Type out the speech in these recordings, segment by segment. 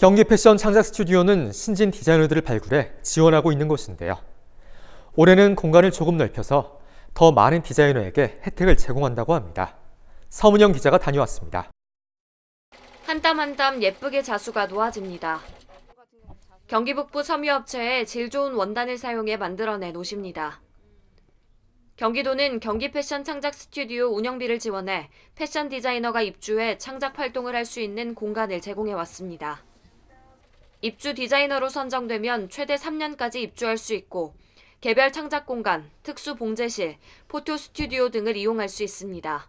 경기 패션 창작 스튜디오는 신진 디자이너들을 발굴해 지원하고 있는 곳인데요. 올해는 공간을 조금 넓혀서 더 많은 디자이너에게 혜택을 제공한다고 합니다. 서문영 기자가 다녀왔습니다. 한땀 한땀 예쁘게 자수가 놓아집니다. 경기 북부 섬유업체의 질 좋은 원단을 사용해 만들어낸 옷입니다. 경기도는 경기 패션 창작 스튜디오 운영비를 지원해 패션 디자이너가 입주해 창작 활동을 할 수 있는 공간을 제공해 왔습니다. 입주 디자이너로 선정되면 최대 3년까지 입주할 수 있고 개별 창작 공간, 특수 봉제실, 포토 스튜디오 등을 이용할 수 있습니다.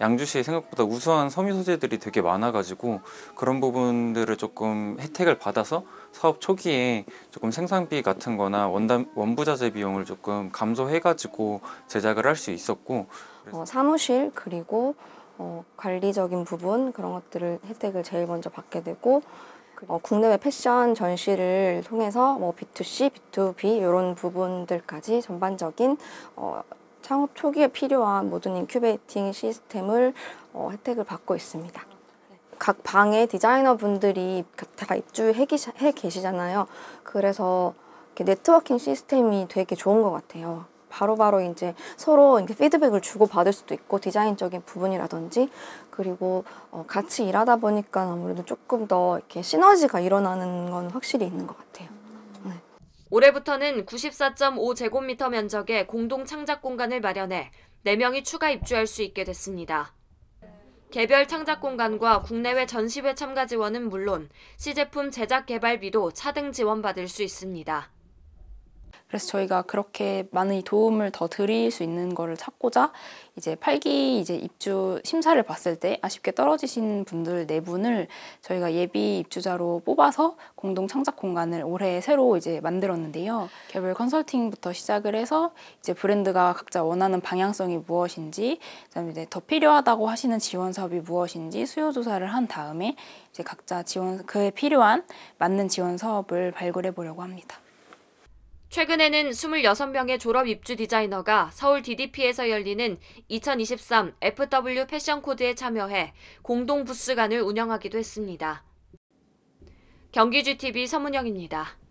양주시 생각보다 우수한 섬유 소재들이 되게 많아가지고 그런 부분들을 조금 혜택을 받아서 사업 초기에 조금 생산비 같은 거나 원단, 원부자재 비용을 조금 감소해가지고 제작을 할 수 있었고 어, 사무실 그리고 어, 관리적인 부분 그런 것들을 혜택을 제일 먼저 받게 되고 어, 국내외 패션 전시를 통해서 뭐 B2C, B2B 이런 부분들까지 전반적인 어, 창업 초기에 필요한 모든 인큐베이팅 시스템을 어, 혜택을 받고 있습니다. 각 방의 디자이너 분들이 다 입주해 계시잖아요. 그래서 네트워킹 시스템이 되게 좋은 것 같아요. 바로바로 바로 이제 서로 이렇게 피드백을 주고받을 수도 있고 디자인적인 부분이라든지 그리고 어 같이 일하다 보니까 아무래도 조금 더 이렇게 시너지가 일어나는 건 확실히 있는 것 같아요. 네. 올해부터는 94.5 제곱미터 면적의 공동 창작 공간을 마련해 4명이 추가 입주할 수 있게 됐습니다. 개별 창작 공간과 국내외 전시회 참가 지원은 물론 시제품 제작 개발비도 차등 지원받을 수 있습니다. 그래서 저희가 그렇게 많은 도움을 더 드릴 수 있는 거를 찾고자 이제 팔기 이제 입주 심사를 봤을 때 아쉽게 떨어지신 분들 네 분을 저희가 예비 입주자로 뽑아서 공동 창작 공간을 올해 새로 이제 만들었는데요. 개별 컨설팅부터 시작을 해서 이제 브랜드가 각자 원하는 방향성이 무엇인지, 그다음에 이제 더 필요하다고 하시는 지원 사업이 무엇인지 수요 조사를 한 다음에 이제 각자 지원 그에 필요한 맞는 지원 사업을 발굴해 보려고 합니다. 최근에는 26명의 졸업 입주 디자이너가 서울 DDP에서 열리는 2023 FW 패션 코드에 참여해 공동 부스관을 운영하기도 했습니다. 경기GTV 서문영입니다.